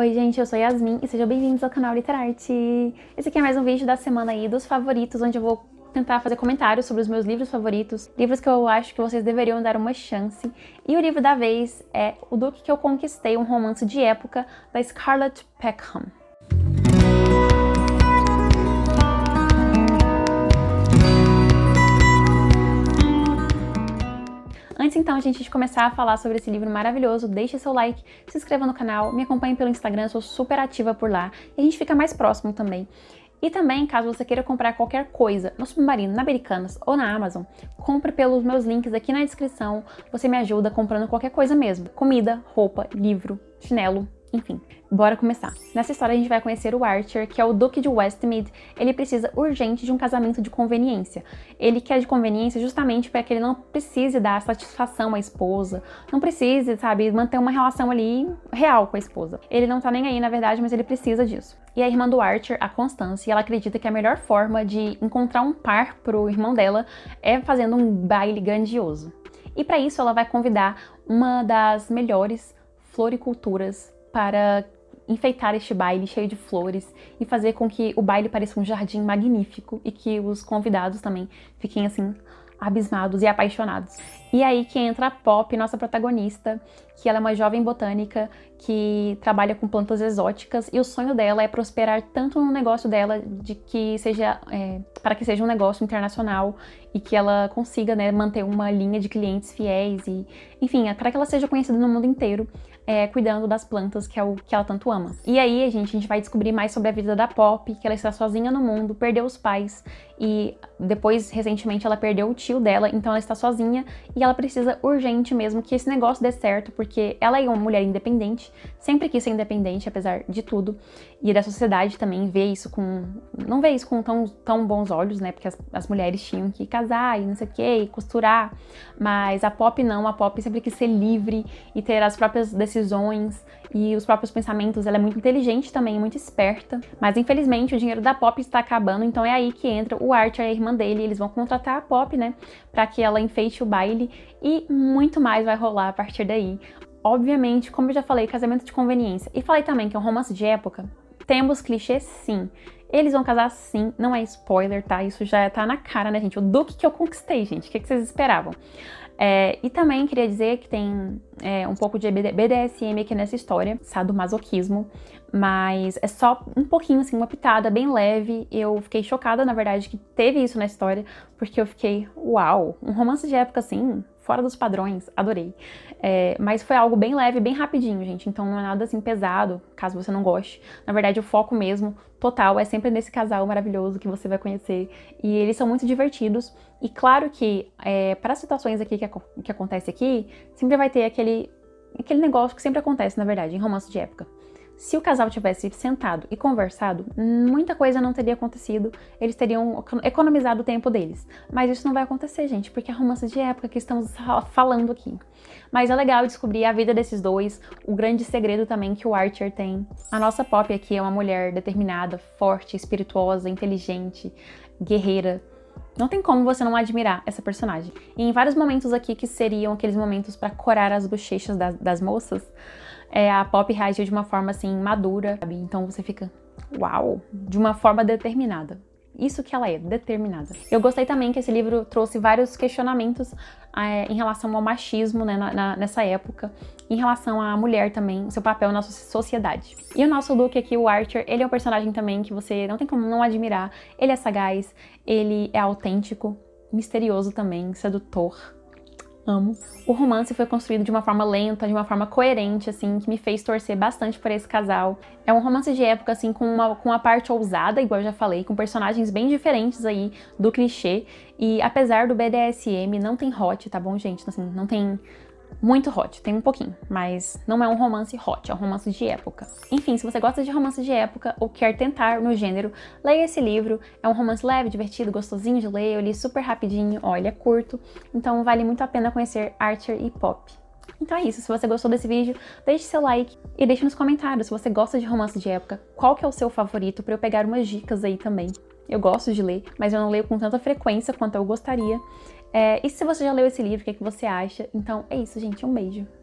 Oi gente, eu sou Yasmin e sejam bem-vindos ao canal Literarte! Esse aqui é mais um vídeo da semana aí dos favoritos, onde eu vou tentar fazer comentários sobre os meus livros favoritos, livros que eu acho que vocês deveriam dar uma chance. E o livro da vez é O Duque que eu Conquistei, um romance de época, da Scarlett Peckham. então, gente, antes de começar a falar sobre esse livro maravilhoso, deixe seu like, se inscreva no canal, me acompanhe pelo Instagram, sou super ativa por lá e a gente fica mais próximo também. E também, caso você queira comprar qualquer coisa no Submarino, na Americanas ou na Amazon, compre pelos meus links aqui na descrição, você me ajuda comprando qualquer coisa mesmo. Comida, roupa, livro, chinelo, enfim, bora começar. Nessa história a gente vai conhecer o Archer, que é o Duque de Westmead. Ele precisa urgente de um casamento de conveniência. Ele quer de conveniência justamente para que ele não precise dar satisfação à esposa, não precise, sabe, manter uma relação ali real com a esposa. Ele não tá nem aí, na verdade, mas ele precisa disso. E a irmã do Archer, a Constance, ela acredita que a melhor forma de encontrar um par pro irmão dela é fazendo um baile grandioso. E para isso ela vai convidar uma das melhores floriculturas para enfeitar este baile cheio de flores e fazer com que o baile pareça um jardim magnífico e que os convidados também fiquem assim abismados e apaixonados. E é aí que entra a Pop, nossa protagonista, que ela é uma jovem botânica que trabalha com plantas exóticas e o sonho dela é prosperar tanto no negócio dela de que seja é, para que seja um negócio internacional e que ela consiga né, manter uma linha de clientes fiéis e enfim, é, para que ela seja conhecida no mundo inteiro é, cuidando das plantas, que é o que ela tanto ama. E aí, gente, a gente vai descobrir mais sobre a vida da Pop, que ela está sozinha no mundo, perdeu os pais e depois, recentemente, ela perdeu o tio dela, então ela está sozinha e ela precisa urgente mesmo que esse negócio dê certo, porque ela é uma mulher independente, sempre quis ser independente, apesar de tudo, e da sociedade também vê isso com... não vê isso com tão, tão bons olhos, né, porque as, as mulheres tinham que casar e não sei o que, e costurar, mas a Pop não, a Pop sempre quis ser livre e ter as próprias decisões decisões e os próprios pensamentos. Ela é muito inteligente também, muito esperta. Mas infelizmente o dinheiro da Pop está acabando, então é aí que entra o Archer, a irmã dele. Eles vão contratar a Pop, né, para que ela enfeite o baile e muito mais vai rolar a partir daí. Obviamente, como eu já falei, casamento de conveniência. E falei também que é um romance de época. Temos clichês sim. Eles vão casar sim, não é spoiler, tá? Isso já tá na cara, né, gente? O Duque que eu conquistei, gente. O que, que vocês esperavam? É, e também queria dizer que tem é, um pouco de BDSM aqui nessa história, sabe do masoquismo mas é só um pouquinho, assim, uma pitada bem leve. Eu fiquei chocada, na verdade, que teve isso na história, porque eu fiquei, uau, um romance de época assim? fora dos padrões, adorei. É, mas foi algo bem leve, bem rapidinho, gente, então não é nada assim pesado, caso você não goste. Na verdade, o foco mesmo, total, é sempre nesse casal maravilhoso que você vai conhecer. E eles são muito divertidos. E claro que, é, para as situações aqui que, que acontece aqui, sempre vai ter aquele aquele negócio que sempre acontece, na verdade, em romance de época. Se o casal tivesse sentado e conversado, muita coisa não teria acontecido, eles teriam economizado o tempo deles. Mas isso não vai acontecer, gente, porque é romance de época que estamos falando aqui. Mas é legal descobrir a vida desses dois, o grande segredo também que o Archer tem. A nossa Pop aqui é uma mulher determinada, forte, espirituosa, inteligente, guerreira. Não tem como você não admirar essa personagem. E em vários momentos aqui que seriam aqueles momentos para corar as bochechas das, das moças, é, a Pop reagiu de uma forma assim madura, sabe? Então você fica, uau, de uma forma determinada. Isso que ela é, determinada. Eu gostei também que esse livro trouxe vários questionamentos é, em relação ao machismo né, na, na, nessa época, em relação à mulher também, seu papel na sociedade. E o nosso Luke aqui, o Archer, ele é um personagem também que você não tem como não admirar. Ele é sagaz, ele é autêntico, misterioso também, sedutor. Amo. O romance foi construído de uma forma lenta, de uma forma coerente, assim, que me fez torcer bastante por esse casal. É um romance de época, assim, com uma, com uma parte ousada, igual eu já falei, com personagens bem diferentes aí do clichê. E apesar do BDSM, não tem hot, tá bom, gente? Assim, não tem muito hot, tem um pouquinho, mas não é um romance hot, é um romance de época. Enfim, se você gosta de romance de época ou quer tentar no gênero, leia esse livro. É um romance leve, divertido, gostosinho de ler, eu li super rapidinho, ó, ele é curto, então vale muito a pena conhecer Archer e Pop. Então é isso, se você gostou desse vídeo, deixe seu like e deixe nos comentários se você gosta de romance de época, qual que é o seu favorito para eu pegar umas dicas aí também. Eu gosto de ler, mas eu não leio com tanta frequência quanto eu gostaria. É, e se você já leu esse livro, o que, é que você acha? Então é isso, gente, um beijo!